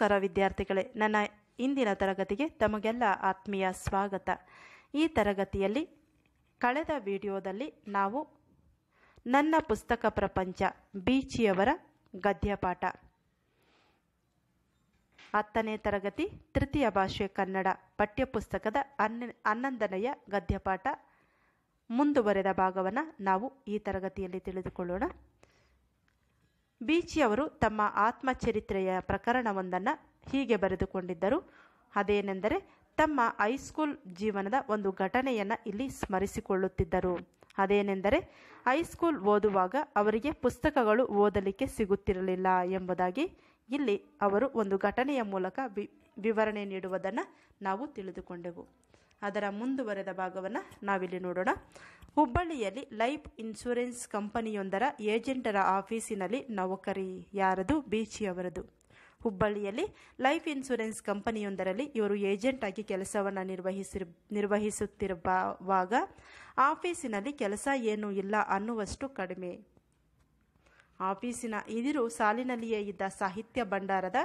ನಮಸ್ಕಾರ ವಿದ್ಯಾರ್ಥಿಗಳೇ ನನ್ನ ಇಂದಿನ ತರಗತಿಗೆ ತಮಗೆಲ್ಲ ಆತ್ಮೀಯ ಸ್ವಾಗತ ಈ ತರಗತಿಯಲ್ಲಿ ಕಳೆದ ವಿಡಿಯೋದಲ್ಲಿ ನಾವು ನನ್ನ ಪುಸ್ತಕ ಪ್ರಪಂಚ ಬೀಚಿಯವರ ಗದ್ಯಪಾಠ ಹತ್ತನೇ ತರಗತಿ ತೃತೀಯ ಭಾಷೆ ಕನ್ನಡ ಪಠ್ಯಪುಸ್ತಕದ ಅನ್ನ ಹನ್ನೊಂದನೆಯ ಗದ್ಯಪಾಠ ಮುಂದುವರೆದ ಭಾಗವನ್ನು ನಾವು ಈ ತರಗತಿಯಲ್ಲಿ ತಿಳಿದುಕೊಳ್ಳೋಣ ಬೀಚಿಯವರು ತಮ್ಮ ಆತ್ಮಚರಿತ್ರೆಯ ಪ್ರಕರಣವೊಂದನ್ನು ಹೀಗೆ ಬರೆದುಕೊಂಡಿದ್ದರು ಅದೇನೆಂದರೆ ತಮ್ಮ ಹೈಸ್ಕೂಲ್ ಜೀವನದ ಒಂದು ಘಟನೆಯನ್ನು ಇಲ್ಲಿ ಸ್ಮರಿಸಿಕೊಳ್ಳುತ್ತಿದ್ದರು ಅದೇನೆಂದರೆ ಹೈಸ್ಕೂಲ್ ಓದುವಾಗ ಅವರಿಗೆ ಪುಸ್ತಕಗಳು ಓದಲಿಕ್ಕೆ ಸಿಗುತ್ತಿರಲಿಲ್ಲ ಎಂಬುದಾಗಿ ಇಲ್ಲಿ ಅವರು ಒಂದು ಘಟನೆಯ ಮೂಲಕ ವಿ ವಿವರಣೆ ನೀಡುವುದನ್ನು ನಾವು ತಿಳಿದುಕೊಂಡೆವು ಅದರ ಮುಂದುವರೆದ ಭಾಗವನ್ನು ನಾವಿಲ್ಲಿ ನೋಡೋಣ ಹುಬ್ಬಳ್ಳಿಯಲ್ಲಿ ಲೈಫ್ ಇನ್ಶೂರೆನ್ಸ್ ಕಂಪನಿಯೊಂದರ ಏಜೆಂಟರ ಆಫೀಸಿನಲ್ಲಿ ನೌಕರಿ ಯಾರದು ಬೀಚಿಯವರದು ಹುಬ್ಬಳ್ಳಿಯಲ್ಲಿ ಲೈಫ್ ಇನ್ಶೂರೆನ್ಸ್ ಕಂಪನಿಯೊಂದರಲ್ಲಿ ಇವರು ಏಜೆಂಟ್ ಆಗಿ ಕೆಲಸವನ್ನು ನಿರ್ವಹಿಸಿ ನಿರ್ವಹಿಸುತ್ತಿರುವಾಗ ಆಫೀಸಿನಲ್ಲಿ ಕೆಲಸ ಏನೂ ಇಲ್ಲ ಅನ್ನುವಷ್ಟು ಕಡಿಮೆ ಆಫೀಸಿನ ಇದಿರು ಸಾಲಿನಲ್ಲಿಯೇ ಇದ್ದ ಸಾಹಿತ್ಯ ಭಂಡಾರದ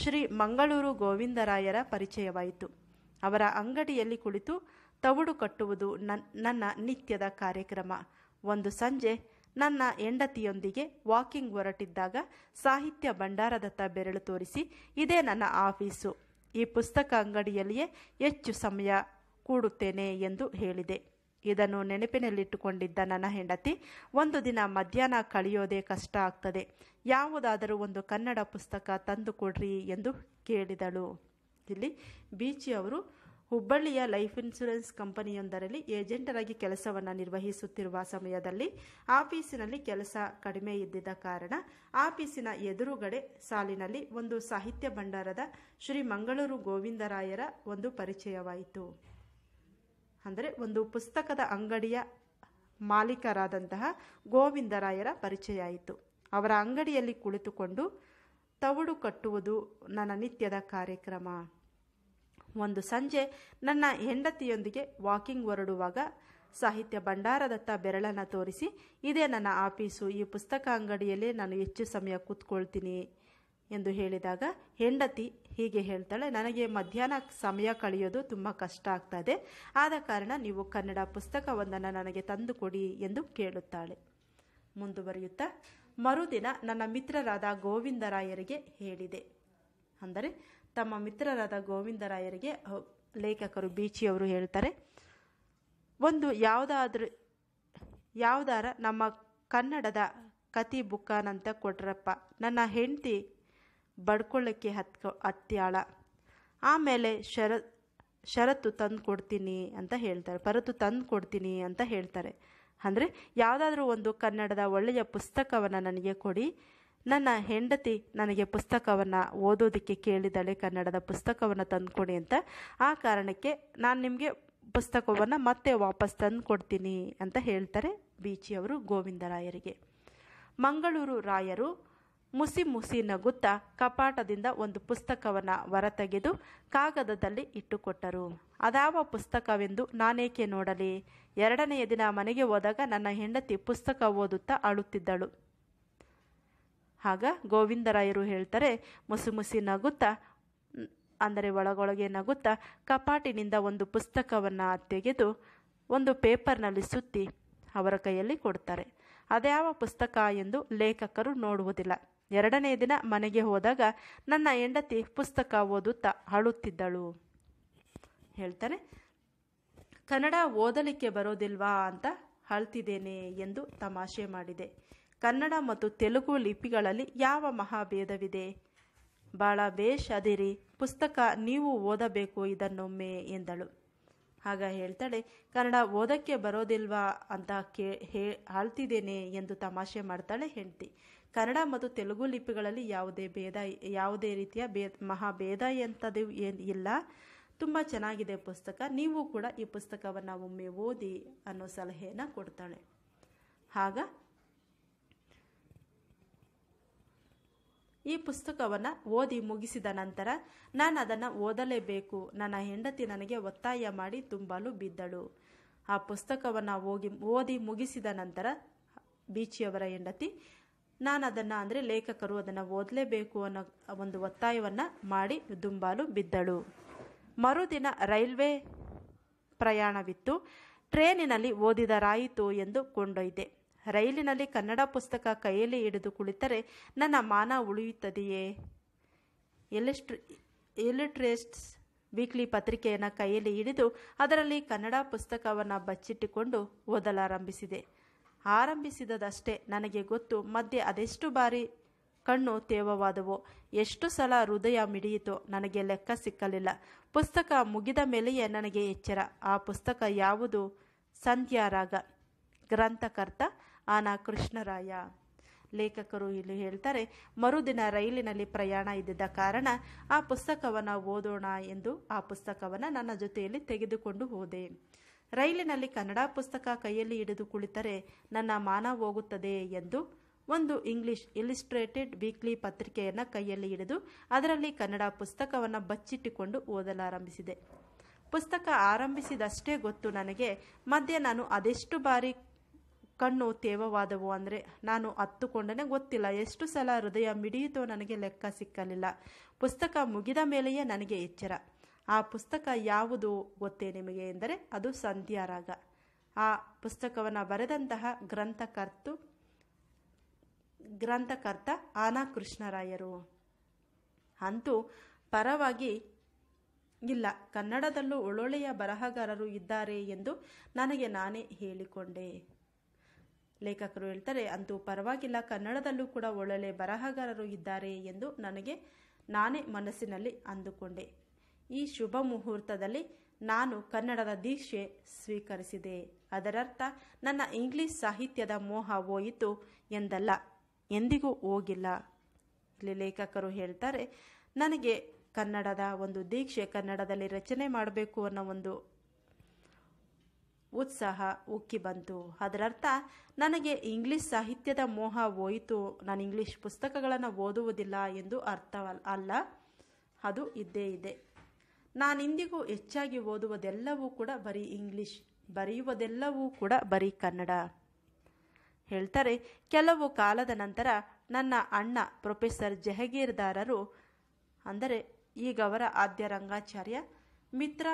ಶ್ರೀ ಮಂಗಳೂರು ಗೋವಿಂದರಾಯರ ಪರಿಚಯವಾಯಿತು ಅವರ ಅಂಗಡಿಯಲ್ಲಿ ಕುಳಿತು ತವುಡು ಕಟ್ಟುವುದು ನನ್ನ ನಿತ್ಯದ ಕಾರ್ಯಕ್ರಮ ಒಂದು ಸಂಜೆ ನನ್ನ ಹೆಂಡತಿಯೊಂದಿಗೆ ವಾಕಿಂಗ್ ಹೊರಟಿದ್ದಾಗ ಸಾಹಿತ್ಯ ಭಂಡಾರದತ್ತ ಬೆರಳು ತೋರಿಸಿ ಇದೇ ನನ್ನ ಆಫೀಸು ಈ ಪುಸ್ತಕ ಅಂಗಡಿಯಲ್ಲಿಯೇ ಹೆಚ್ಚು ಸಮಯ ಕೂಡುತ್ತೇನೆ ಎಂದು ಹೇಳಿದೆ ಇದನ್ನು ನೆನಪಿನಲ್ಲಿಟ್ಟುಕೊಂಡಿದ್ದ ನನ್ನ ಹೆಂಡತಿ ಒಂದು ದಿನ ಮಧ್ಯಾಹ್ನ ಕಳೆಯೋದೇ ಕಷ್ಟ ಆಗ್ತದೆ ಯಾವುದಾದರೂ ಒಂದು ಕನ್ನಡ ಪುಸ್ತಕ ತಂದು ಕೊಡ್ರಿ ಎಂದು ಕೇಳಿದಳು ಇಲ್ಲಿ ಬೀಚಿ ಅವರು ಹುಬ್ಬಳ್ಳಿಯ ಲೈಫ್ ಇನ್ಶೂರೆನ್ಸ್ ಕಂಪನಿಯೊಂದರಲ್ಲಿ ಏಜೆಂಟರಾಗಿ ಕೆಲಸವನ್ನು ನಿರ್ವಹಿಸುತ್ತಿರುವ ಸಮಯದಲ್ಲಿ ಆಫೀಸಿನಲ್ಲಿ ಕೆಲಸ ಕಡಿಮೆ ಇದ್ದಿದ್ದ ಕಾರಣ ಆಫೀಸಿನ ಎದುರುಗಡೆ ಸಾಲಿನಲ್ಲಿ ಒಂದು ಸಾಹಿತ್ಯ ಭಂಡಾರದ ಶ್ರೀ ಮಂಗಳೂರು ಗೋವಿಂದರಾಯರ ಒಂದು ಪರಿಚಯವಾಯಿತು ಅಂದರೆ ಒಂದು ಪುಸ್ತಕದ ಅಂಗಡಿಯ ಮಾಲೀಕರಾದಂತಹ ಗೋವಿಂದರಾಯರ ಪರಿಚಯ ಆಯಿತು ಅವರ ಅಂಗಡಿಯಲ್ಲಿ ಕುಳಿತುಕೊಂಡು ತವುಡು ಕಟ್ಟುವುದು ನನ್ನ ನಿತ್ಯದ ಕಾರ್ಯಕ್ರಮ ಒಂದು ಸಂಜೆ ನನ್ನ ಹೆಂಡತಿಯೊಂದಿಗೆ ವಾಕಿಂಗ್ ಹೊರಡುವಾಗ ಸಾಹಿತ್ಯ ಭಂಡಾರದತ್ತ ಬೆರಳನ್ನು ತೋರಿಸಿ ಇದೇ ನನ್ನ ಆಫೀಸು ಈ ಪುಸ್ತಕ ಅಂಗಡಿಯಲ್ಲೇ ನಾನು ಹೆಚ್ಚು ಸಮಯ ಕೂತ್ಕೊಳ್ತೀನಿ ಎಂದು ಹೇಳಿದಾಗ ಹೆಂಡತಿ ಹೀಗೆ ಹೇಳ್ತಾಳೆ ನನಗೆ ಮಧ್ಯಾಹ್ನ ಸಮಯ ಕಳೆಯೋದು ತುಂಬ ಕಷ್ಟ ಆಗ್ತದೆ ಆದ ಕಾರಣ ನೀವು ಕನ್ನಡ ಪುಸ್ತಕವೊಂದನ್ನು ನನಗೆ ತಂದುಕೊಡಿ ಎಂದು ಕೇಳುತ್ತಾಳೆ ಮುಂದುವರಿಯುತ್ತಾ ಮರುದಿನ ನನ್ನ ಮಿತ್ರರಾದ ಗೋವಿಂದರಾಯರಿಗೆ ಹೇಳಿದೆ ಅಂದರೆ ತಮ್ಮ ಮಿತ್ರರಾದ ಗೋವಿಂದರಾಯರಿಗೆ ಲೇಖಕರು ಬೀಚಿಯವರು ಹೇಳ್ತಾರೆ ಒಂದು ಯಾವುದಾದ್ರೂ ಯಾವುದಾರ ನಮ್ಮ ಕನ್ನಡದ ಕತಿ ಬುಕ್ಕನಂತ ಕೊಟ್ರಪ್ಪ ನನ್ನ ಹೆಂಡತಿ ಬಡ್ಕೊಳ್ಳೋಕ್ಕೆ ಹತ್ಕೊ ಹತ್ಯಾಳ ಆಮೇಲೆ ಶರ ಷರತ್ತು ತಂದು ಕೊಡ್ತೀನಿ ಅಂತ ಹೇಳ್ತಾರೆ ಪರತು ತಂದು ಕೊಡ್ತೀನಿ ಅಂತ ಹೇಳ್ತಾರೆ ಅಂದರೆ ಯಾವುದಾದ್ರೂ ಒಂದು ಕನ್ನಡದ ಒಳ್ಳೆಯ ಪುಸ್ತಕವನ್ನು ನನಗೆ ಕೊಡಿ ನನ್ನ ಹೆಂಡತಿ ನನಗೆ ಪುಸ್ತಕವನ್ನು ಓದೋದಕ್ಕೆ ಕೇಳಿದಳೆ ಕನ್ನಡದ ಪುಸ್ತಕವನ್ನು ತಂದುಕೊಡಿ ಅಂತ ಆ ಕಾರಣಕ್ಕೆ ನಾನು ನಿಮಗೆ ಪುಸ್ತಕವನ್ನು ಮತ್ತೆ ವಾಪಸ್ ತಂದು ಕೊಡ್ತೀನಿ ಅಂತ ಹೇಳ್ತಾರೆ ಬೀಚಿಯವರು ಗೋವಿಂದರಾಯರಿಗೆ ಮಂಗಳೂರು ರಾಯರು ಮುಸಿ ಮುಸಿ ನಗುತ್ತಾ ಕಪಾಟದಿಂದ ಒಂದು ಪುಸ್ತಕವನ್ನು ಹೊರತೆಗೆದು ಕಾಗದದಲ್ಲಿ ಇಟ್ಟುಕೊಟ್ಟರು ಅದಾವ ಪುಸ್ತಕವೆಂದು ನಾನೇಕೆ ನೋಡಲಿ ಎರಡನೆಯ ದಿನ ಮನೆಗೆ ಹೋದಾಗ ನನ್ನ ಹೆಂಡತಿ ಪುಸ್ತಕ ಓದುತ್ತಾ ಅಳುತ್ತಿದ್ದಳು ಆಗ ಗೋವಿಂದರಾಯರು ಹೇಳ್ತಾರೆ ಮುಸು ಮುಸಿ ನಗುತ್ತಾ ಅಂದರೆ ಒಳಗೊಳಗೆ ನಗುತ್ತಾ ಕಪಾಟಿನಿಂದ ಒಂದು ಪುಸ್ತಕವನ್ನು ತೆಗೆದು ಒಂದು ಪೇಪರ್ನಲ್ಲಿ ಸುತ್ತಿ ಅವರ ಕೈಯಲ್ಲಿ ಕೊಡ್ತಾರೆ ಅದ್ಯಾವ ಪುಸ್ತಕ ಎಂದು ಲೇಖಕರು ನೋಡುವುದಿಲ್ಲ ಎರಡನೇ ದಿನ ಮನೆಗೆ ಹೋದಾಗ ನನ್ನ ಹೆಂಡತಿ ಪುಸ್ತಕ ಓದುತ್ತಾ ಅಳುತ್ತಿದ್ದಳು ಹೇಳ್ತಾನೆ ಕನ್ನಡ ಓದಲಿಕ್ಕೆ ಬರೋದಿಲ್ವಾ ಅಂತ ಅಳ್ತಿದ್ದೇನೆ ಎಂದು ತಮಾಷೆ ಮಾಡಿದೆ ಕನ್ನಡ ಮತ್ತು ತೆಲುಗು ಲಿಪಿಗಳಲ್ಲಿ ಯಾವ ಮಹಾಭೇದವಿದೆ ಭಾಳ ಬೇಷ್ ಅದಿರಿ ಪುಸ್ತಕ ನೀವು ಓದಬೇಕು ಇದನ್ನೊಮ್ಮೆ ಎಂದಳು ಆಗ ಹೇಳ್ತಾಳೆ ಕನ್ನಡ ಓದಕ್ಕೆ ಬರೋದಿಲ್ವಾ ಅಂತ ಕೇ ಹೇ ಆಳ್ತಿದ್ದೇನೆ ಎಂದು ತಮಾಷೆ ಮಾಡ್ತಾಳೆ ಹೆಂಡ್ತಿ ಕನ್ನಡ ಮತ್ತು ತೆಲುಗು ಲಿಪಿಗಳಲ್ಲಿ ಯಾವುದೇ ಭೇದ ಯಾವುದೇ ರೀತಿಯ ಭೇದ ಮಹಾಭೇದ ಎಂಥದ್ದು ಏನು ಇಲ್ಲ ತುಂಬ ಚೆನ್ನಾಗಿದೆ ಪುಸ್ತಕ ನೀವು ಕೂಡ ಈ ಪುಸ್ತಕವನ್ನು ಒಮ್ಮೆ ಓದಿ ಅನ್ನೋ ಸಲಹೆಯನ್ನು ಕೊಡ್ತಾಳೆ ಆಗ ಈ ಪುಸ್ತಕವನ್ನು ಓದಿ ಮುಗಿಸಿದ ನಂತರ ನಾನು ಅದನ್ನು ಓದಲೇಬೇಕು ನನ್ನ ಹೆಂಡತಿ ನನಗೆ ಒತ್ತಾಯ ಮಾಡಿ ತುಂಬಲು ಬಿದ್ದಳು ಆ ಪುಸ್ತಕವನ್ನು ಹೋಗಿ ಓದಿ ಮುಗಿಸಿದ ನಂತರ ಬೀಚಿಯವರ ಹೆಂಡತಿ ನಾನು ಅದನ್ನು ಅಂದರೆ ಲೇಖಕರು ಅದನ್ನು ಓದಲೇಬೇಕು ಅನ್ನೋ ಒಂದು ಒತ್ತಾಯವನ್ನು ಮಾಡಿ ದುಂಬಾಲು ಬಿದ್ದಳು ಮರುದಿನ ರೈಲ್ವೆ ಪ್ರಯಾಣವಿತ್ತು ಟ್ರೇನಿನಲ್ಲಿ ಓದಿದರಾಯಿತು ಎಂದು ಕೊಂಡೊಯ್ದೆ ರೈಲಿನಲ್ಲಿ ಕನ್ನಡ ಪುಸ್ತಕ ಕೈಯಲ್ಲಿ ಹಿಡಿದು ಕುಳಿತರೆ ನನ್ನ ಮಾನ ಉಳಿಯುತ್ತದೆಯೇ ಎಲಿಸ್ಟ್ರಿ ಎಲಿಟ್ರೇಸ್ಟ್ಸ್ ವೀಕ್ಲಿ ಪತ್ರಿಕೆಯನ್ನು ಕೈಯಲ್ಲಿ ಹಿಡಿದು ಅದರಲ್ಲಿ ಕನ್ನಡ ಪುಸ್ತಕವನ್ನು ಬಚ್ಚಿಟ್ಟುಕೊಂಡು ಓದಲಾರಂಭಿಸಿದೆ ಆರಂಭಿಸಿದದಷ್ಟೇ ನನಗೆ ಗೊತ್ತು ಮಧ್ಯೆ ಅದೆಷ್ಟು ಬಾರಿ ಕಣ್ಣು ತೇವವಾದವು ಎಷ್ಟು ಸಲ ಹೃದಯ ಮಿಡಿಯಿತು ನನಗೆ ಲೆಕ್ಕ ಸಿಕ್ಕಲಿಲ್ಲ ಪುಸ್ತಕ ಮುಗಿದ ಮೇಲೆಯೇ ನನಗೆ ಎಚ್ಚರ ಆ ಪುಸ್ತಕ ಯಾವುದು ಸಂಧ್ಯಾರಾಗ ಗ್ರಂಥಕರ್ತ ಆನ ಕೃಷ್ಣರಾಯ ಲೇಖಕರು ಇಲ್ಲಿ ಹೇಳ್ತಾರೆ ಮರುದಿನ ರೈಲಿನಲ್ಲಿ ಪ್ರಯಾಣ ಇದ್ದಿದ್ದ ಕಾರಣ ಆ ಪುಸ್ತಕವನ್ನು ಓದೋಣ ಎಂದು ಆ ಪುಸ್ತಕವನ್ನು ನನ್ನ ಜೊತೆಯಲ್ಲಿ ತೆಗೆದುಕೊಂಡು ಹೋದೆ ರೈಲಿನಲ್ಲಿ ಕನ್ನಡ ಪುಸ್ತಕ ಕೈಯಲ್ಲಿ ಹಿಡಿದು ಕುಳಿತರೆ ನನ್ನ ಮಾನ ಹೋಗುತ್ತದೆ ಎಂದು ಒಂದು ಇಂಗ್ಲಿಷ್ ಇಲಿಸ್ಟ್ರೇಟೆಡ್ ವೀಕ್ಲಿ ಪತ್ರಿಕೆಯನ್ನು ಕೈಯಲ್ಲಿ ಹಿಡಿದು ಅದರಲ್ಲಿ ಕನ್ನಡ ಪುಸ್ತಕವನ್ನು ಬಚ್ಚಿಟ್ಟುಕೊಂಡು ಓದಲಾರಂಭಿಸಿದೆ ಪುಸ್ತಕ ಆರಂಭಿಸಿದಷ್ಟೇ ಗೊತ್ತು ನನಗೆ ಮಧ್ಯೆ ನಾನು ಅದೆಷ್ಟು ಬಾರಿ ಕಣ್ಣು ತೇವವಾದವು ಅಂದರೆ ನಾನು ಹತ್ತುಕೊಂಡನೆ ಗೊತ್ತಿಲ್ಲ ಎಷ್ಟು ಸಲ ಹೃದಯ ಮಿಡಿಯಿತೋ ನನಗೆ ಲೆಕ್ಕ ಸಿಕ್ಕಲಿಲ್ಲ ಪುಸ್ತಕ ಮುಗಿದ ಮೇಲೆಯೇ ನನಗೆ ಎಚ್ಚರ ಆ ಪುಸ್ತಕ ಯಾವುದು ಗೊತ್ತೇ ನಿಮಗೆ ಎಂದರೆ ಅದು ಸಂಧ್ಯಾರಾಗ ಆ ಪುಸ್ತಕವನ್ನು ಬರೆದಂತಹ ಗ್ರಂಥಕರ್ತು ಗ್ರಂಥಕರ್ತ ಆನಾ ಕೃಷ್ಣರಾಯರು ಅಂತೂ ಪರವಾಗಿ ಇಲ್ಲ ಕನ್ನಡದಲ್ಲೂ ಒಳ್ಳೊಳ್ಳೆಯ ಬರಹಗಾರರು ಇದ್ದಾರೆ ಎಂದು ನನಗೆ ನಾನೇ ಹೇಳಿಕೊಂಡೆ ಲೇಖಕರು ಹೇಳ್ತಾರೆ ಅಂತೂ ಪರವಾಗಿಲ್ಲ ಕನ್ನಡದಲ್ಲೂ ಕೂಡ ಒಳ್ಳೊಳ್ಳೆ ಬರಹಗಾರರು ಇದ್ದಾರೆ ಎಂದು ನನಗೆ ನಾನೇ ಮನಸ್ಸಿನಲ್ಲಿ ಅಂದುಕೊಂಡೆ ಈ ಶುಭ ಮುಹೂರ್ತದಲ್ಲಿ ನಾನು ಕನ್ನಡದ ದೀಕ್ಷೆ ಸ್ವೀಕರಿಸಿದೆ ಅದರರ್ಥ ನನ್ನ ಇಂಗ್ಲಿಷ್ ಸಾಹಿತ್ಯದ ಮೋಹ ಹೋಯಿತು ಎಂದಲ್ಲ ಎಂದಿಗೂ ಹೋಗಿಲ್ಲ ಇಲ್ಲಿ ಲೇಖಕರು ಹೇಳ್ತಾರೆ ನನಗೆ ಕನ್ನಡದ ಒಂದು ದೀಕ್ಷೆ ಕನ್ನಡದಲ್ಲಿ ರಚನೆ ಮಾಡಬೇಕು ಅನ್ನೋ ಒಂದು ಉತ್ಸಾಹ ಉಕ್ಕಿ ಬಂತು ಅದರರ್ಥ ನನಗೆ ಇಂಗ್ಲಿಷ್ ಸಾಹಿತ್ಯದ ಮೋಹ ಹೋಯಿತು ನಾನು ಇಂಗ್ಲಿಷ್ ಪುಸ್ತಕಗಳನ್ನು ಓದುವುದಿಲ್ಲ ಎಂದು ಅರ್ಥವಲ್ಲ ಅಲ್ಲ ಅದು ಇದ್ದೇ ಇದೆ ನಾನಿಂದಿಗೂ ಹೆಚ್ಚಾಗಿ ಓದುವುದೆಲ್ಲವೂ ಕೂಡ ಬರೀ ಇಂಗ್ಲಿಷ್ ಬರೆಯುವುದೆಲ್ಲವೂ ಕೂಡ ಬರೀ ಕನ್ನಡ ಹೇಳ್ತಾರೆ ಕೆಲವು ಕಾಲದ ನಂತರ ನನ್ನ ಅಣ್ಣ ಪ್ರೊಫೆಸರ್ ಜಹಗೀರ್ದಾರರು ಅಂದರೆ ಈಗವರ ಆದ್ಯ ರಂಗಾಚಾರ್ಯ ಮಿತ್ರ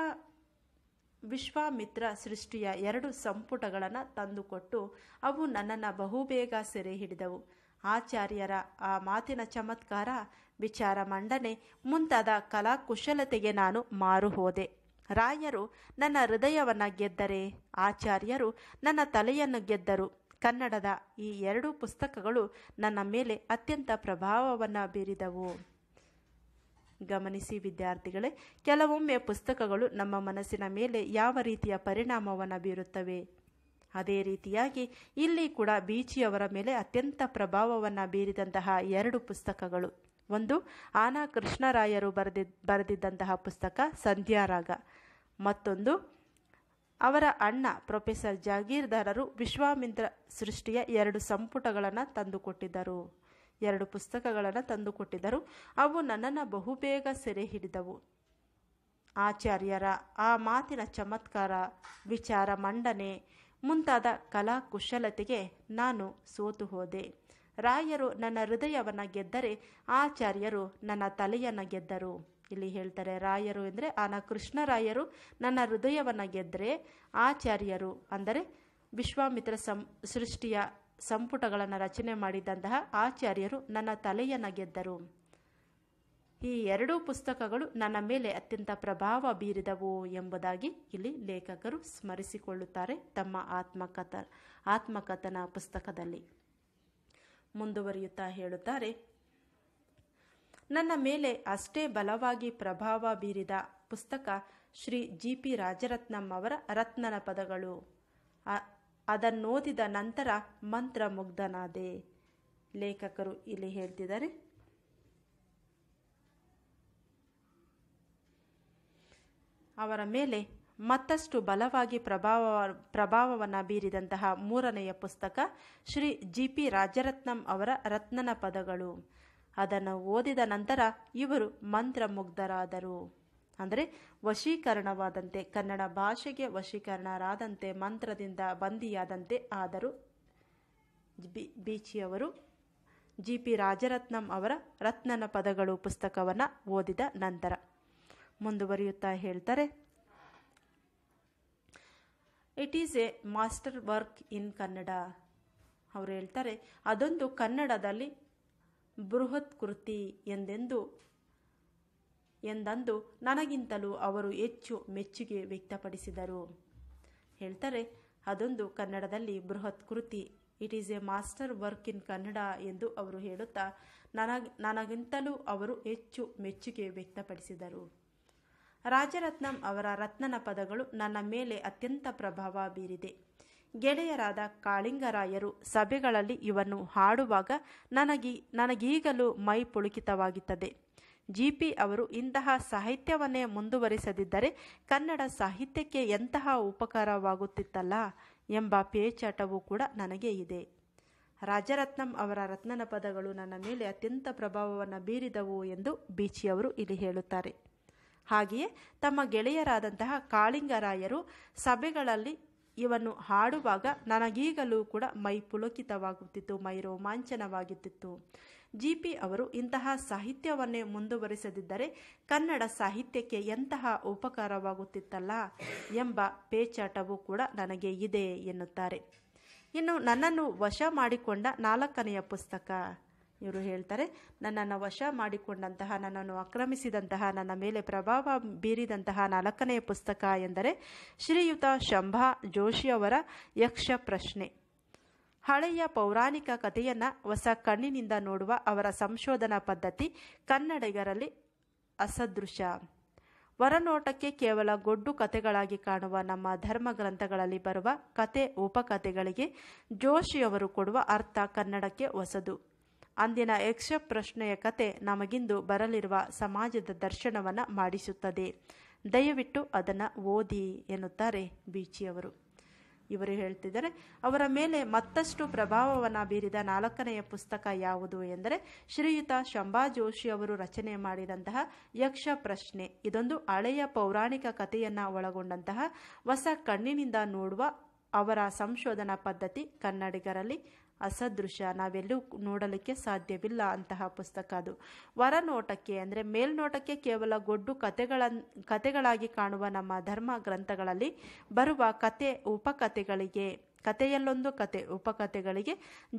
ವಿಶ್ವಾಮಿತ್ರ ಸೃಷ್ಟಿಯ ಎರಡು ಸಂಪುಟಗಳನ್ನು ತಂದುಕೊಟ್ಟು ಅವು ನನ್ನನ್ನು ಬಹುಬೇಗ ಸೆರೆ ಹಿಡಿದವು ಆಚಾರ್ಯರ ಆ ಮಾತಿನ ಚಮತ್ಕಾರ ವಿಚಾರ ಮಂಡನೆ ಮುಂತಾದ ಕಲಾಕುಶಲತೆಗೆ ನಾನು ಮಾರು ಹೋದೆ ರಾಯರು ನನ್ನ ಹೃದಯವನ್ನು ಗೆದ್ದರೆ ಆಚಾರ್ಯರು ನನ್ನ ತಲೆಯನ್ನು ಗೆದ್ದರು ಕನ್ನಡದ ಈ ಎರಡೂ ಪುಸ್ತಕಗಳು ನನ್ನ ಮೇಲೆ ಅತ್ಯಂತ ಪ್ರಭಾವವನ್ನು ಬೀರಿದವು ಗಮನಿಸಿ ವಿದ್ಯಾರ್ಥಿಗಳೇ ಕೆಲವೊಮ್ಮೆ ಪುಸ್ತಕಗಳು ನಮ್ಮ ಮನಸ್ಸಿನ ಮೇಲೆ ಯಾವ ರೀತಿಯ ಪರಿಣಾಮವನ್ನು ಬೀರುತ್ತವೆ ಅದೇ ರೀತಿಯಾಗಿ ಇಲ್ಲಿ ಕೂಡ ಬೀಚಿಯವರ ಮೇಲೆ ಅತ್ಯಂತ ಪ್ರಭಾವವನ್ನು ಬೀರಿದಂತಹ ಎರಡು ಪುಸ್ತಕಗಳು ಒಂದು ಆನಾ ಕೃಷ್ಣರಾಯರು ಬರೆದಿ ಬರೆದಿದ್ದಂತಹ ಪುಸ್ತಕ ಸಂಧ್ಯಾರಾಗ ಮತ್ತೊಂದು ಅವರ ಅಣ್ಣ ಪ್ರೊಫೆಸರ್ ಜಾಗೀರ್ದಾರರು ವಿಶ್ವಾಮಿಂದ್ರ ಸೃಷ್ಟಿಯ ಎರಡು ಸಂಪುಟಗಳನ್ನು ತಂದುಕೊಟ್ಟಿದ್ದರು ಎರಡು ಪುಸ್ತಕಗಳನ್ನು ತಂದುಕೊಟ್ಟಿದ್ದರು ಅವು ನನ್ನನ್ನು ಬಹುಬೇಗ ಸೆರೆ ಹಿಡಿದವು ಆಚಾರ್ಯರ ಆ ಮಾತಿನ ಚಮತ್ಕಾರ ವಿಚಾರ ಮಂಡನೆ ಮುಂತಾದ ಕಲಾ ಕುಶಲತೆಗೆ ನಾನು ಸೋತು ಹೋದೆ ರಾಯರು ನನ್ನ ಹೃದಯವನ್ನು ಗೆದ್ದರೆ ಆಚಾರ್ಯರು ನನ್ನ ತಲೆಯನ್ನು ಗೆದ್ದರು ಇಲ್ಲಿ ಹೇಳ್ತಾರೆ ರಾಯರು ಎಂದರೆ ಆನ ಕೃಷ್ಣರಾಯರು ನನ್ನ ಹೃದಯವನ್ನು ಗೆದ್ದರೆ ಆಚಾರ್ಯರು ಅಂದರೆ ವಿಶ್ವಾಮಿತ್ರ ಸಂ ಸೃಷ್ಟಿಯ ಸಂಪುಟಗಳನ್ನು ರಚನೆ ಮಾಡಿದಂತಹ ಆಚಾರ್ಯರು ನನ್ನ ತಲೆಯನ್ನು ಗೆದ್ದರು ಈ ಎರಡೂ ಪುಸ್ತಕಗಳು ನನ್ನ ಮೇಲೆ ಅತ್ಯಂತ ಪ್ರಭಾವ ಬೀರಿದವು ಎಂಬುದಾಗಿ ಇಲ್ಲಿ ಲೇಖಕರು ಸ್ಮರಿಸಿಕೊಳ್ಳುತ್ತಾರೆ ತಮ್ಮ ಆತ್ಮಕಥ ಆತ್ಮಕಥನ ಪುಸ್ತಕದಲ್ಲಿ ಮುಂದುವರಿಯುತ್ತಾ ಹೇಳುತ್ತಾರೆ ನನ್ನ ಮೇಲೆ ಅಷ್ಟೇ ಬಲವಾಗಿ ಪ್ರಭಾವ ಬೀರಿದ ಪುಸ್ತಕ ಶ್ರೀ ಜಿ ಪಿ ರಾಜರತ್ನಂ ಅವರ ರತ್ನನ ಪದಗಳು ಅದನ್ನೋದಿದ ನಂತರ ಮುಗ್ಧನಾದೆ ಲೇಖಕರು ಇಲ್ಲಿ ಹೇಳ್ತಿದ್ದಾರೆ ಅವರ ಮೇಲೆ ಮತ್ತಷ್ಟು ಬಲವಾಗಿ ಪ್ರಭಾವ ಪ್ರಭಾವವನ್ನು ಬೀರಿದಂತಹ ಮೂರನೆಯ ಪುಸ್ತಕ ಶ್ರೀ ಜಿ ಪಿ ರಾಜರತ್ನಂ ಅವರ ರತ್ನನ ಪದಗಳು ಅದನ್ನು ಓದಿದ ನಂತರ ಇವರು ಮಂತ್ರಮುಗ್ಧರಾದರು ಅಂದರೆ ವಶೀಕರಣವಾದಂತೆ ಕನ್ನಡ ಭಾಷೆಗೆ ವಶೀಕರಣರಾದಂತೆ ಮಂತ್ರದಿಂದ ಬಂದಿಯಾದಂತೆ ಆದರೂ ಬಿ ಬೀಚಿಯವರು ಜಿ ಪಿ ರಾಜರತ್ನಂ ಅವರ ರತ್ನನ ಪದಗಳು ಪುಸ್ತಕವನ್ನು ಓದಿದ ನಂತರ ಮುಂದುವರಿಯುತ್ತಾ ಹೇಳ್ತಾರೆ it is a master work in Kannada ಅವರು ಹೇಳ್ತಾರೆ ಅದೊಂದು ಕನ್ನಡದಲ್ಲಿ ಬೃಹತ್ ಕೃತಿ ಎಂದೆಂದು ಎಂದಂದು ನನಗಿಂತಲೂ ಅವರು ಹೆಚ್ಚು ಮೆಚ್ಚುಗೆ ವ್ಯಕ್ತಪಡಿಸಿದರು ಹೇಳ್ತಾರೆ ಅದೊಂದು ಕನ್ನಡದಲ್ಲಿ ಬೃಹತ್ ಕೃತಿ it is a master work in Kannada ಎಂದು ಅವರು ಹೇಳುತ್ತಾ ನನಗೆ ನನಗಿಂತಲೂ ಅವರು ಹೆಚ್ಚು ಮೆಚ್ಚುಗೆ ವ್ಯಕ್ತಪಡಿಸಿದರು ರಾಜರತ್ನಂ ಅವರ ರತ್ನನ ಪದಗಳು ನನ್ನ ಮೇಲೆ ಅತ್ಯಂತ ಪ್ರಭಾವ ಬೀರಿದೆ ಗೆಳೆಯರಾದ ಕಾಳಿಂಗರಾಯರು ಸಭೆಗಳಲ್ಲಿ ಇವನ್ನು ಹಾಡುವಾಗ ನನಗಿ ನನಗೀಗಲೂ ಮೈ ಪುಳುಕಿತವಾಗುತ್ತದೆ ಜಿಪಿ ಅವರು ಇಂತಹ ಸಾಹಿತ್ಯವನ್ನೇ ಮುಂದುವರಿಸದಿದ್ದರೆ ಕನ್ನಡ ಸಾಹಿತ್ಯಕ್ಕೆ ಎಂತಹ ಉಪಕಾರವಾಗುತ್ತಿತ್ತಲ್ಲ ಎಂಬ ಪೇಚಾಟವೂ ಕೂಡ ನನಗೆ ಇದೆ ರಾಜರತ್ನಂ ಅವರ ರತ್ನನ ಪದಗಳು ನನ್ನ ಮೇಲೆ ಅತ್ಯಂತ ಪ್ರಭಾವವನ್ನು ಬೀರಿದವು ಎಂದು ಬೀಚಿಯವರು ಇಲ್ಲಿ ಹೇಳುತ್ತಾರೆ ಹಾಗೆಯೇ ತಮ್ಮ ಗೆಳೆಯರಾದಂತಹ ಕಾಳಿಂಗರಾಯರು ಸಭೆಗಳಲ್ಲಿ ಇವನ್ನು ಹಾಡುವಾಗ ನನಗೀಗಲೂ ಕೂಡ ಮೈ ಪುಲಕಿತವಾಗುತ್ತಿತ್ತು ಮೈ ರೋಮಾಂಚನವಾಗುತ್ತಿತ್ತು ಜಿ ಪಿ ಅವರು ಇಂತಹ ಸಾಹಿತ್ಯವನ್ನೇ ಮುಂದುವರಿಸದಿದ್ದರೆ ಕನ್ನಡ ಸಾಹಿತ್ಯಕ್ಕೆ ಎಂತಹ ಉಪಕಾರವಾಗುತ್ತಿತ್ತಲ್ಲ ಎಂಬ ಪೇಚಾಟವೂ ಕೂಡ ನನಗೆ ಇದೆ ಎನ್ನುತ್ತಾರೆ ಇನ್ನು ನನ್ನನ್ನು ವಶ ಮಾಡಿಕೊಂಡ ನಾಲ್ಕನೆಯ ಪುಸ್ತಕ ಇವರು ಹೇಳ್ತಾರೆ ನನ್ನನ್ನು ವಶ ಮಾಡಿಕೊಂಡಂತಹ ನನ್ನನ್ನು ಆಕ್ರಮಿಸಿದಂತಹ ನನ್ನ ಮೇಲೆ ಪ್ರಭಾವ ಬೀರಿದಂತಹ ನಾಲ್ಕನೆಯ ಪುಸ್ತಕ ಎಂದರೆ ಶ್ರೀಯುತ ಶಂಭಾ ಜೋಶಿಯವರ ಯಕ್ಷ ಪ್ರಶ್ನೆ ಹಳೆಯ ಪೌರಾಣಿಕ ಕಥೆಯನ್ನು ಹೊಸ ಕಣ್ಣಿನಿಂದ ನೋಡುವ ಅವರ ಸಂಶೋಧನಾ ಪದ್ಧತಿ ಕನ್ನಡಿಗರಲ್ಲಿ ಅಸದೃಶ ವರನೋಟಕ್ಕೆ ಕೇವಲ ಗೊಡ್ಡು ಕಥೆಗಳಾಗಿ ಕಾಣುವ ನಮ್ಮ ಧರ್ಮ ಗ್ರಂಥಗಳಲ್ಲಿ ಬರುವ ಕತೆ ಉಪಕಥೆಗಳಿಗೆ ಜೋಶಿಯವರು ಕೊಡುವ ಅರ್ಥ ಕನ್ನಡಕ್ಕೆ ಹೊಸದು ಅಂದಿನ ಯಕ್ಷ ಪ್ರಶ್ನೆಯ ಕತೆ ನಮಗಿಂದು ಬರಲಿರುವ ಸಮಾಜದ ದರ್ಶನವನ್ನು ಮಾಡಿಸುತ್ತದೆ ದಯವಿಟ್ಟು ಅದನ್ನು ಓದಿ ಎನ್ನುತ್ತಾರೆ ಬೀಚಿಯವರು ಇವರು ಹೇಳ್ತಿದ್ದಾರೆ ಅವರ ಮೇಲೆ ಮತ್ತಷ್ಟು ಪ್ರಭಾವವನ್ನು ಬೀರಿದ ನಾಲ್ಕನೆಯ ಪುಸ್ತಕ ಯಾವುದು ಎಂದರೆ ಶ್ರೀಯುತ ಶಂಭಾ ಜೋಶಿ ಅವರು ರಚನೆ ಮಾಡಿದಂತಹ ಯಕ್ಷ ಪ್ರಶ್ನೆ ಇದೊಂದು ಹಳೆಯ ಪೌರಾಣಿಕ ಕಥೆಯನ್ನು ಒಳಗೊಂಡಂತಹ ಹೊಸ ಕಣ್ಣಿನಿಂದ ನೋಡುವ ಅವರ ಸಂಶೋಧನಾ ಪದ್ಧತಿ ಕನ್ನಡಿಗರಲ್ಲಿ ಅಸದೃಶ ನಾವೆಲ್ಲೂ ನೋಡಲಿಕ್ಕೆ ಸಾಧ್ಯವಿಲ್ಲ ಅಂತಹ ಪುಸ್ತಕ ಅದು ವರನೋಟಕ್ಕೆ ಅಂದರೆ ಮೇಲ್ನೋಟಕ್ಕೆ ಕೇವಲ ಗೊಡ್ಡು ಕಥೆಗಳ ಕಥೆಗಳಾಗಿ ಕಾಣುವ ನಮ್ಮ ಧರ್ಮ ಗ್ರಂಥಗಳಲ್ಲಿ ಬರುವ ಕತೆ ಉಪಕಥೆಗಳಿಗೆ ಕಥೆಯಲ್ಲೊಂದು ಕತೆ ಉಪಕಥೆಗಳಿಗೆ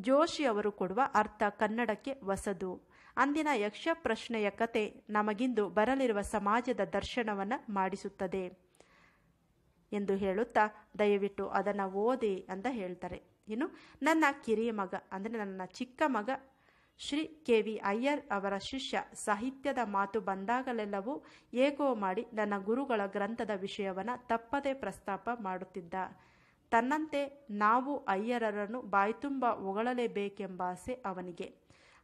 ಜೋಶಿ ಅವರು ಕೊಡುವ ಅರ್ಥ ಕನ್ನಡಕ್ಕೆ ಹೊಸದು ಅಂದಿನ ಯಕ್ಷ ಪ್ರಶ್ನೆಯ ಕತೆ ನಮಗಿಂದು ಬರಲಿರುವ ಸಮಾಜದ ದರ್ಶನವನ್ನು ಮಾಡಿಸುತ್ತದೆ ಎಂದು ಹೇಳುತ್ತಾ ದಯವಿಟ್ಟು ಅದನ್ನು ಓದಿ ಅಂತ ಹೇಳ್ತಾರೆ ಏನು ನನ್ನ ಕಿರಿಯ ಮಗ ಅಂದರೆ ನನ್ನ ಚಿಕ್ಕ ಮಗ ಶ್ರೀ ಕೆ ವಿ ಅಯ್ಯರ್ ಅವರ ಶಿಷ್ಯ ಸಾಹಿತ್ಯದ ಮಾತು ಬಂದಾಗಲೆಲ್ಲವೂ ಏಕೋ ಮಾಡಿ ನನ್ನ ಗುರುಗಳ ಗ್ರಂಥದ ವಿಷಯವನ್ನು ತಪ್ಪದೇ ಪ್ರಸ್ತಾಪ ಮಾಡುತ್ತಿದ್ದ ತನ್ನಂತೆ ನಾವು ಅಯ್ಯರರನ್ನು ಬಾಯ್ತುಂಬ ಹೊಗಳಲೇಬೇಕೆಂಬ ಆಸೆ ಅವನಿಗೆ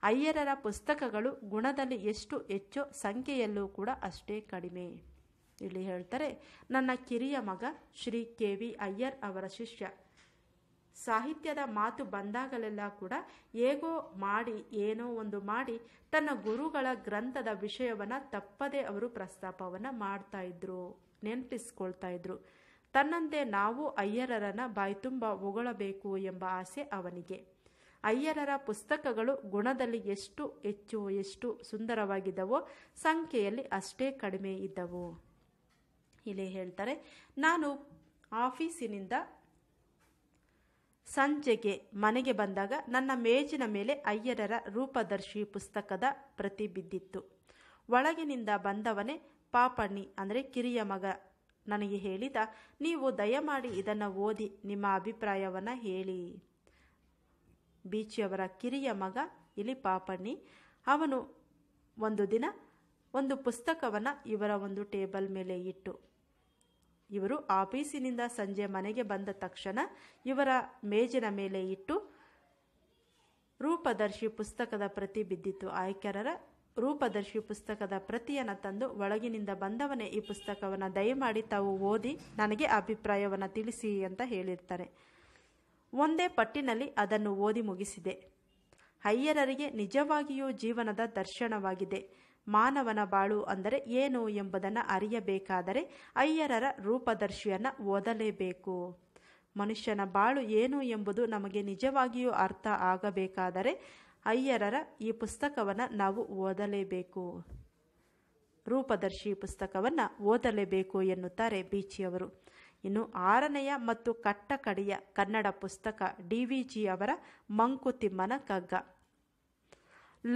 ಅಯ್ಯರರ ಪುಸ್ತಕಗಳು ಗುಣದಲ್ಲಿ ಎಷ್ಟು ಹೆಚ್ಚೋ ಸಂಖ್ಯೆಯಲ್ಲೂ ಕೂಡ ಅಷ್ಟೇ ಕಡಿಮೆ ಇಲ್ಲಿ ಹೇಳ್ತಾರೆ ನನ್ನ ಕಿರಿಯ ಮಗ ಶ್ರೀ ಕೆ ವಿ ಅಯ್ಯರ್ ಅವರ ಶಿಷ್ಯ ಸಾಹಿತ್ಯದ ಮಾತು ಬಂದಾಗಲೆಲ್ಲ ಕೂಡ ಹೇಗೋ ಮಾಡಿ ಏನೋ ಒಂದು ಮಾಡಿ ತನ್ನ ಗುರುಗಳ ಗ್ರಂಥದ ವಿಷಯವನ್ನು ತಪ್ಪದೇ ಅವರು ಪ್ರಸ್ತಾಪವನ್ನು ಮಾಡ್ತಾ ಇದ್ರು ನೆನಪಿಸ್ಕೊಳ್ತಾ ಇದ್ರು ತನ್ನಂತೆ ನಾವು ಅಯ್ಯರರನ್ನ ಬಾಯ್ತುಂಬ ಹೊಗಳಬೇಕು ಎಂಬ ಆಸೆ ಅವನಿಗೆ ಅಯ್ಯರರ ಪುಸ್ತಕಗಳು ಗುಣದಲ್ಲಿ ಎಷ್ಟು ಹೆಚ್ಚು ಎಷ್ಟು ಸುಂದರವಾಗಿದ್ದವೋ ಸಂಖ್ಯೆಯಲ್ಲಿ ಅಷ್ಟೇ ಕಡಿಮೆ ಇದ್ದವು ಇಲ್ಲಿ ಹೇಳ್ತಾರೆ ನಾನು ಆಫೀಸಿನಿಂದ ಸಂಜೆಗೆ ಮನೆಗೆ ಬಂದಾಗ ನನ್ನ ಮೇಜಿನ ಮೇಲೆ ಅಯ್ಯರರ ರೂಪದರ್ಶಿ ಪುಸ್ತಕದ ಪ್ರತಿ ಬಿದ್ದಿತ್ತು ಒಳಗಿನಿಂದ ಬಂದವನೇ ಪಾಪಣ್ಣಿ ಅಂದರೆ ಕಿರಿಯ ಮಗ ನನಗೆ ಹೇಳಿದ ನೀವು ದಯಮಾಡಿ ಇದನ್ನು ಓದಿ ನಿಮ್ಮ ಅಭಿಪ್ರಾಯವನ್ನು ಹೇಳಿ ಬೀಚಿಯವರ ಕಿರಿಯ ಮಗ ಇಲ್ಲಿ ಪಾಪಣ್ಣಿ ಅವನು ಒಂದು ದಿನ ಒಂದು ಪುಸ್ತಕವನ್ನು ಇವರ ಒಂದು ಟೇಬಲ್ ಮೇಲೆ ಇಟ್ಟು ಇವರು ಆಫೀಸಿನಿಂದ ಸಂಜೆ ಮನೆಗೆ ಬಂದ ತಕ್ಷಣ ಇವರ ಮೇಜಿನ ಮೇಲೆ ಇಟ್ಟು ರೂಪದರ್ಶಿ ಪುಸ್ತಕದ ಪ್ರತಿ ಬಿದ್ದಿತ್ತು ಆಯ್ಕೆರರ ರೂಪದರ್ಶಿ ಪುಸ್ತಕದ ಪ್ರತಿಯನ್ನು ತಂದು ಒಳಗಿನಿಂದ ಬಂದವನೇ ಈ ಪುಸ್ತಕವನ್ನು ದಯಮಾಡಿ ತಾವು ಓದಿ ನನಗೆ ಅಭಿಪ್ರಾಯವನ್ನು ತಿಳಿಸಿ ಅಂತ ಹೇಳಿರ್ತಾರೆ ಒಂದೇ ಪಟ್ಟಿನಲ್ಲಿ ಅದನ್ನು ಓದಿ ಮುಗಿಸಿದೆ ಹೈಯರರಿಗೆ ನಿಜವಾಗಿಯೂ ಜೀವನದ ದರ್ಶನವಾಗಿದೆ ಮಾನವನ ಬಾಳು ಅಂದರೆ ಏನು ಎಂಬುದನ್ನು ಅರಿಯಬೇಕಾದರೆ ಅಯ್ಯರರ ರೂಪದರ್ಶಿಯನ್ನು ಓದಲೇಬೇಕು ಮನುಷ್ಯನ ಬಾಳು ಏನು ಎಂಬುದು ನಮಗೆ ನಿಜವಾಗಿಯೂ ಅರ್ಥ ಆಗಬೇಕಾದರೆ ಅಯ್ಯರರ ಈ ಪುಸ್ತಕವನ್ನು ನಾವು ಓದಲೇಬೇಕು ರೂಪದರ್ಶಿ ಪುಸ್ತಕವನ್ನು ಓದಲೇಬೇಕು ಎನ್ನುತ್ತಾರೆ ಬೀಚಿಯವರು ಇನ್ನು ಆರನೆಯ ಮತ್ತು ಕಟ್ಟಕಡೆಯ ಕನ್ನಡ ಪುಸ್ತಕ ಡಿ ವಿ ಜಿ ಅವರ ಮಂಕುತಿಮ್ಮನ ಕಗ್ಗ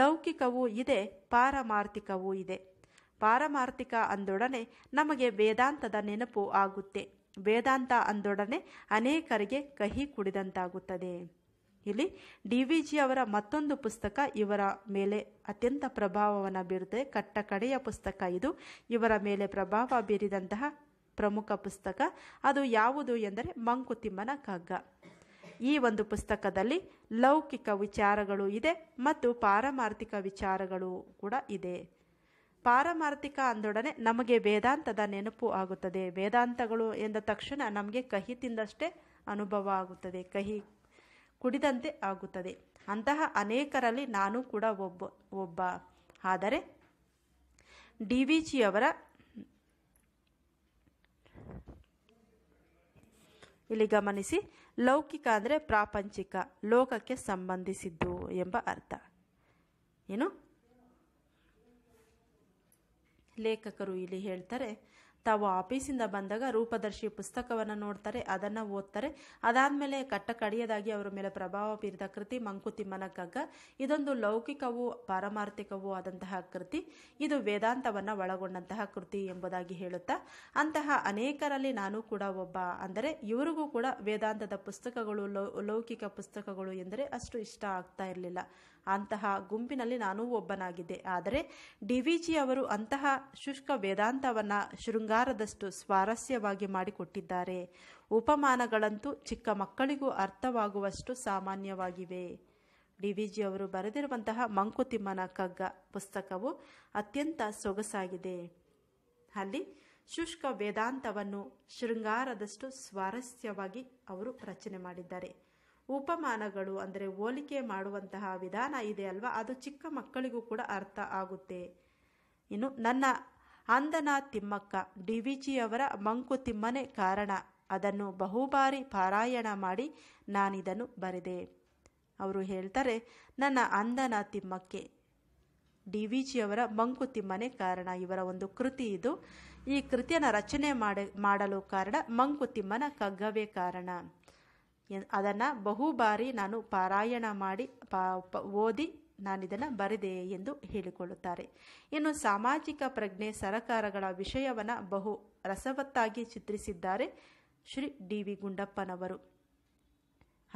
ಲೌಕಿಕವೂ ಇದೆ ಪಾರಮಾರ್ಥಿಕವೂ ಇದೆ ಪಾರಮಾರ್ಥಿಕ ಅಂದೊಡನೆ ನಮಗೆ ವೇದಾಂತದ ನೆನಪು ಆಗುತ್ತೆ ವೇದಾಂತ ಅಂದೊಡನೆ ಅನೇಕರಿಗೆ ಕಹಿ ಕುಡಿದಂತಾಗುತ್ತದೆ ಇಲ್ಲಿ ಡಿ ವಿ ಜಿ ಅವರ ಮತ್ತೊಂದು ಪುಸ್ತಕ ಇವರ ಮೇಲೆ ಅತ್ಯಂತ ಪ್ರಭಾವವನ್ನು ಬೀರುತ್ತದೆ ಕಟ್ಟ ಕಡೆಯ ಪುಸ್ತಕ ಇದು ಇವರ ಮೇಲೆ ಪ್ರಭಾವ ಬೀರಿದಂತಹ ಪ್ರಮುಖ ಪುಸ್ತಕ ಅದು ಯಾವುದು ಎಂದರೆ ಮಂಕುತಿಮ್ಮನ ಕಗ್ಗ ಈ ಒಂದು ಪುಸ್ತಕದಲ್ಲಿ ಲೌಕಿಕ ವಿಚಾರಗಳು ಇದೆ ಮತ್ತು ಪಾರಮಾರ್ಥಿಕ ವಿಚಾರಗಳು ಕೂಡ ಇದೆ ಪಾರಮಾರ್ಥಿಕ ಅಂದೊಡನೆ ನಮಗೆ ವೇದಾಂತದ ನೆನಪು ಆಗುತ್ತದೆ ವೇದಾಂತಗಳು ಎಂದ ತಕ್ಷಣ ನಮಗೆ ಕಹಿ ತಿಂದಷ್ಟೇ ಅನುಭವ ಆಗುತ್ತದೆ ಕಹಿ ಕುಡಿದಂತೆ ಆಗುತ್ತದೆ ಅಂತಹ ಅನೇಕರಲ್ಲಿ ನಾನು ಕೂಡ ಒಬ್ಬ ಒಬ್ಬ ಆದರೆ ಡಿ ವಿ ಜಿಯವರ ಇಲ್ಲಿ ಗಮನಿಸಿ ಲೌಕಿಕ ಅಂದರೆ ಪ್ರಾಪಂಚಿಕ ಲೋಕಕ್ಕೆ ಸಂಬಂಧಿಸಿದ್ದು ಎಂಬ ಅರ್ಥ ಏನು ಲೇಖಕರು ಇಲ್ಲಿ ಹೇಳ್ತಾರೆ ತಾವು ಆಫೀಸಿಂದ ಬಂದಾಗ ರೂಪದರ್ಶಿ ಪುಸ್ತಕವನ್ನು ನೋಡ್ತಾರೆ ಅದನ್ನು ಓದ್ತಾರೆ ಅದಾದಮೇಲೆ ಕಟ್ಟಕಡಿಯದಾಗಿ ಅವರ ಮೇಲೆ ಪ್ರಭಾವ ಬೀರಿದ ಕೃತಿ ಮಂಕುತಿಮ್ಮನ ಕಗ್ಗ ಇದೊಂದು ಲೌಕಿಕವೂ ಪಾರಮಾರ್ಥಿಕವೂ ಆದಂತಹ ಕೃತಿ ಇದು ವೇದಾಂತವನ್ನು ಒಳಗೊಂಡಂತಹ ಕೃತಿ ಎಂಬುದಾಗಿ ಹೇಳುತ್ತಾ ಅಂತಹ ಅನೇಕರಲ್ಲಿ ನಾನು ಕೂಡ ಒಬ್ಬ ಅಂದರೆ ಇವರಿಗೂ ಕೂಡ ವೇದಾಂತದ ಪುಸ್ತಕಗಳು ಲೌಕಿಕ ಪುಸ್ತಕಗಳು ಎಂದರೆ ಅಷ್ಟು ಇಷ್ಟ ಆಗ್ತಾ ಇರಲಿಲ್ಲ ಅಂತಹ ಗುಂಪಿನಲ್ಲಿ ನಾನು ಒಬ್ಬನಾಗಿದ್ದೆ ಆದರೆ ಡಿವಿಜಿ ಅವರು ಅಂತಹ ಶುಷ್ಕ ವೇದಾಂತವನ್ನು ಶೃಂಗಾರದಷ್ಟು ಸ್ವಾರಸ್ಯವಾಗಿ ಮಾಡಿಕೊಟ್ಟಿದ್ದಾರೆ ಉಪಮಾನಗಳಂತೂ ಚಿಕ್ಕ ಮಕ್ಕಳಿಗೂ ಅರ್ಥವಾಗುವಷ್ಟು ಸಾಮಾನ್ಯವಾಗಿವೆ ಡಿವಿಜಿ ಅವರು ಬರೆದಿರುವಂತಹ ಮಂಕುತಿಮ್ಮನ ಕಗ್ಗ ಪುಸ್ತಕವು ಅತ್ಯಂತ ಸೊಗಸಾಗಿದೆ ಅಲ್ಲಿ ಶುಷ್ಕ ವೇದಾಂತವನ್ನು ಶೃಂಗಾರದಷ್ಟು ಸ್ವಾರಸ್ಯವಾಗಿ ಅವರು ರಚನೆ ಮಾಡಿದ್ದಾರೆ ಉಪಮಾನಗಳು ಅಂದರೆ ಹೋಲಿಕೆ ಮಾಡುವಂತಹ ವಿಧಾನ ಇದೆ ಅಲ್ವಾ ಅದು ಚಿಕ್ಕ ಮಕ್ಕಳಿಗೂ ಕೂಡ ಅರ್ಥ ಆಗುತ್ತೆ ಇನ್ನು ನನ್ನ ಅಂದನ ತಿಮ್ಮಕ್ಕ ಡಿ ವಿ ಜಿಯವರ ಮಂಕುತಿಮ್ಮನೇ ಕಾರಣ ಅದನ್ನು ಬಹುಬಾರಿ ಪಾರಾಯಣ ಮಾಡಿ ನಾನಿದನ್ನು ಬರೆದೆ ಅವರು ಹೇಳ್ತಾರೆ ನನ್ನ ಅಂದನ ತಿಮ್ಮಕ್ಕೆ ಡಿ ವಿ ಜಿಯವರ ಮಂಕುತಿಮ್ಮನೇ ಕಾರಣ ಇವರ ಒಂದು ಕೃತಿ ಇದು ಈ ಕೃತಿಯನ್ನು ರಚನೆ ಮಾಡಲು ಕಾರಣ ಮಂಕುತಿಮ್ಮನ ಕಗ್ಗವೇ ಕಾರಣ ಅದನ್ನು ಬಹು ಬಾರಿ ನಾನು ಪಾರಾಯಣ ಮಾಡಿ ಪಾ ಓದಿ ನಾನಿದನ್ನು ಬರೆದೆ ಎಂದು ಹೇಳಿಕೊಳ್ಳುತ್ತಾರೆ ಇನ್ನು ಸಾಮಾಜಿಕ ಪ್ರಜ್ಞೆ ಸರಕಾರಗಳ ವಿಷಯವನ್ನು ಬಹು ರಸವತ್ತಾಗಿ ಚಿತ್ರಿಸಿದ್ದಾರೆ ಶ್ರೀ ಡಿ ವಿ ಗುಂಡಪ್ಪನವರು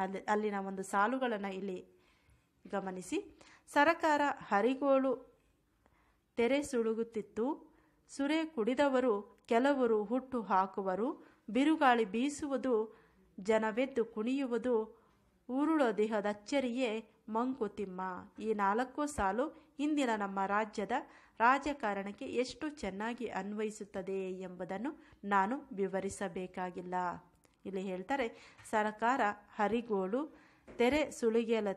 ಅಲ್ಲಿ ಅಲ್ಲಿನ ಒಂದು ಸಾಲುಗಳನ್ನು ಇಲ್ಲಿ ಗಮನಿಸಿ ಸರಕಾರ ಹರಿಗೋಳು ತೆರೆ ಸುಳುಗುತ್ತಿತ್ತು ಸುರೆ ಕುಡಿದವರು ಕೆಲವರು ಹುಟ್ಟು ಹಾಕುವರು ಬಿರುಗಾಳಿ ಬೀಸುವುದು ಜನವೆದ್ದು ಕುಣಿಯುವುದು ಉರುಳೋ ದೇಹದ ಅಚ್ಚರಿಯೇ ಮಂಕುತಿಮ್ಮ ಈ ನಾಲ್ಕು ಸಾಲು ಇಂದಿನ ನಮ್ಮ ರಾಜ್ಯದ ರಾಜಕಾರಣಕ್ಕೆ ಎಷ್ಟು ಚೆನ್ನಾಗಿ ಅನ್ವಯಿಸುತ್ತದೆ ಎಂಬುದನ್ನು ನಾನು ವಿವರಿಸಬೇಕಾಗಿಲ್ಲ ಇಲ್ಲಿ ಹೇಳ್ತಾರೆ ಸರಕಾರ ಹರಿಗೋಳು ತೆರೆ ಸುಳಿಗೆಲ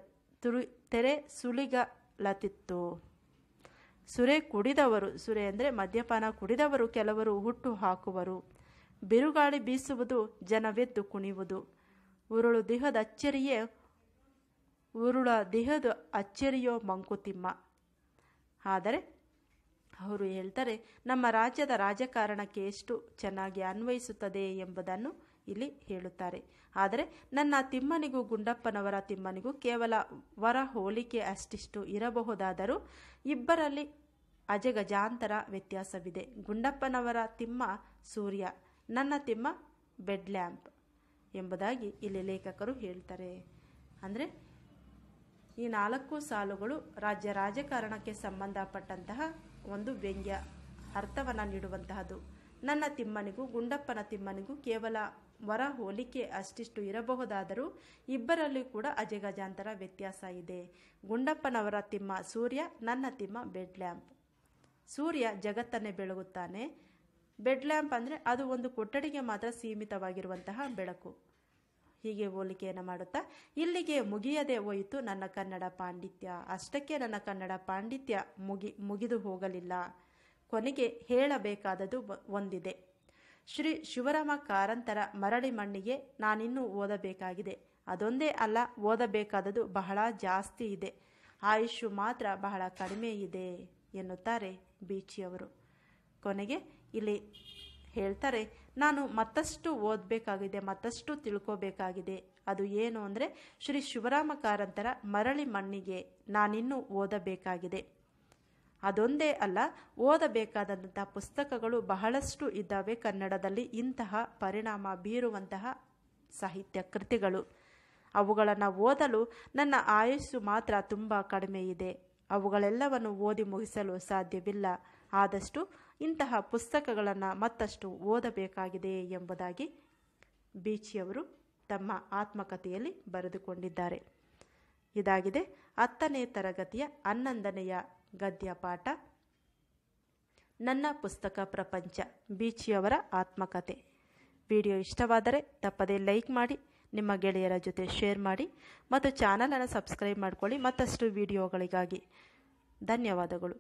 ತುರು ತೆರೆ ಸುಳಿಗಲತಿತ್ತು ಸುರೆ ಕುಡಿದವರು ಸುರೆ ಅಂದರೆ ಮದ್ಯಪಾನ ಕುಡಿದವರು ಕೆಲವರು ಹುಟ್ಟು ಹಾಕುವರು ಬಿರುಗಾಳಿ ಬೀಸುವುದು ಜನವೆದ್ದು ಕುಣಿಯುವುದು ಉರುಳು ದಿಹದ ಅಚ್ಚರಿಯೇ ಉರುಳ ದೇಹದ ಅಚ್ಚರಿಯೋ ಮಂಕುತಿಮ್ಮ ಆದರೆ ಅವರು ಹೇಳ್ತಾರೆ ನಮ್ಮ ರಾಜ್ಯದ ರಾಜಕಾರಣಕ್ಕೆ ಎಷ್ಟು ಚೆನ್ನಾಗಿ ಅನ್ವಯಿಸುತ್ತದೆ ಎಂಬುದನ್ನು ಇಲ್ಲಿ ಹೇಳುತ್ತಾರೆ ಆದರೆ ನನ್ನ ತಿಮ್ಮನಿಗೂ ಗುಂಡಪ್ಪನವರ ತಿಮ್ಮನಿಗೂ ಕೇವಲ ವರ ಹೋಲಿಕೆ ಅಷ್ಟಿಷ್ಟು ಇರಬಹುದಾದರೂ ಇಬ್ಬರಲ್ಲಿ ಅಜಗಜಾಂತರ ವ್ಯತ್ಯಾಸವಿದೆ ಗುಂಡಪ್ಪನವರ ತಿಮ್ಮ ಸೂರ್ಯ ನನ್ನ ತಿಮ್ಮ ಬೆಡ್ ಲ್ಯಾಂಪ್ ಎಂಬುದಾಗಿ ಇಲ್ಲಿ ಲೇಖಕರು ಹೇಳ್ತಾರೆ ಅಂದರೆ ಈ ನಾಲ್ಕು ಸಾಲುಗಳು ರಾಜ್ಯ ರಾಜಕಾರಣಕ್ಕೆ ಸಂಬಂಧಪಟ್ಟಂತಹ ಒಂದು ವ್ಯಂಗ್ಯ ಅರ್ಥವನ್ನು ನೀಡುವಂತಹದ್ದು ನನ್ನ ತಿಮ್ಮನಿಗೂ ಗುಂಡಪ್ಪನ ತಿಮ್ಮನಿಗೂ ಕೇವಲ ವರ ಹೋಲಿಕೆ ಅಷ್ಟಿಷ್ಟು ಇರಬಹುದಾದರೂ ಇಬ್ಬರಲ್ಲಿ ಕೂಡ ಅಜಗಜಾಂತರ ವ್ಯತ್ಯಾಸ ಇದೆ ಗುಂಡಪ್ಪನವರ ತಿಮ್ಮ ಸೂರ್ಯ ನನ್ನ ತಿಮ್ಮ ಬೆಡ್ ಲ್ಯಾಂಪ್ ಸೂರ್ಯ ಜಗತ್ತನ್ನೇ ಬೆಳಗುತ್ತಾನೆ ಬೆಡ್ ಲ್ಯಾಂಪ್ ಅಂದರೆ ಅದು ಒಂದು ಕೊಠಡಿಗೆ ಮಾತ್ರ ಸೀಮಿತವಾಗಿರುವಂತಹ ಬೆಳಕು ಹೀಗೆ ಹೋಲಿಕೆಯನ್ನು ಮಾಡುತ್ತಾ ಇಲ್ಲಿಗೆ ಮುಗಿಯದೆ ಹೋಯಿತು ನನ್ನ ಕನ್ನಡ ಪಾಂಡಿತ್ಯ ಅಷ್ಟಕ್ಕೆ ನನ್ನ ಕನ್ನಡ ಪಾಂಡಿತ್ಯ ಮುಗಿ ಮುಗಿದು ಹೋಗಲಿಲ್ಲ ಕೊನೆಗೆ ಹೇಳಬೇಕಾದದ್ದು ಒಂದಿದೆ ಶ್ರೀ ಶಿವರಾಮ ಕಾರಂತರ ಮರಳಿ ಮಣ್ಣಿಗೆ ನಾನಿನ್ನೂ ಓದಬೇಕಾಗಿದೆ ಅದೊಂದೇ ಅಲ್ಲ ಓದಬೇಕಾದದ್ದು ಬಹಳ ಜಾಸ್ತಿ ಇದೆ ಆಯುಷು ಮಾತ್ರ ಬಹಳ ಕಡಿಮೆ ಇದೆ ಎನ್ನುತ್ತಾರೆ ಬೀಚಿಯವರು ಕೊನೆಗೆ ಇಲ್ಲಿ ಹೇಳ್ತಾರೆ ನಾನು ಮತ್ತಷ್ಟು ಓದಬೇಕಾಗಿದೆ ಮತ್ತಷ್ಟು ತಿಳ್ಕೋಬೇಕಾಗಿದೆ ಅದು ಏನು ಅಂದರೆ ಶ್ರೀ ಶಿವರಾಮ ಕಾರಂತರ ಮರಳಿ ಮಣ್ಣಿಗೆ ನಾನಿನ್ನೂ ಓದಬೇಕಾಗಿದೆ ಅದೊಂದೇ ಅಲ್ಲ ಓದಬೇಕಾದಂತಹ ಪುಸ್ತಕಗಳು ಬಹಳಷ್ಟು ಇದ್ದಾವೆ ಕನ್ನಡದಲ್ಲಿ ಇಂತಹ ಪರಿಣಾಮ ಬೀರುವಂತಹ ಸಾಹಿತ್ಯ ಕೃತಿಗಳು ಅವುಗಳನ್ನು ಓದಲು ನನ್ನ ಆಯಸ್ಸು ಮಾತ್ರ ತುಂಬ ಕಡಿಮೆ ಇದೆ ಅವುಗಳೆಲ್ಲವನ್ನು ಓದಿ ಮುಗಿಸಲು ಸಾಧ್ಯವಿಲ್ಲ ಆದಷ್ಟು ಇಂತಹ ಪುಸ್ತಕಗಳನ್ನು ಮತ್ತಷ್ಟು ಓದಬೇಕಾಗಿದೆ ಎಂಬುದಾಗಿ ಬೀಚಿಯವರು ತಮ್ಮ ಆತ್ಮಕಥೆಯಲ್ಲಿ ಬರೆದುಕೊಂಡಿದ್ದಾರೆ ಇದಾಗಿದೆ ಹತ್ತನೇ ತರಗತಿಯ ಹನ್ನೊಂದನೆಯ ಗದ್ಯ ಪಾಠ ನನ್ನ ಪುಸ್ತಕ ಪ್ರಪಂಚ ಬೀಚಿಯವರ ಆತ್ಮಕಥೆ ವಿಡಿಯೋ ಇಷ್ಟವಾದರೆ ತಪ್ಪದೇ ಲೈಕ್ ಮಾಡಿ ನಿಮ್ಮ ಗೆಳೆಯರ ಜೊತೆ ಶೇರ್ ಮಾಡಿ ಮತ್ತು ಚಾನಲನ್ನು ಸಬ್ಸ್ಕ್ರೈಬ್ ಮಾಡಿಕೊಳ್ಳಿ ಮತ್ತಷ್ಟು ವಿಡಿಯೋಗಳಿಗಾಗಿ ಧನ್ಯವಾದಗಳು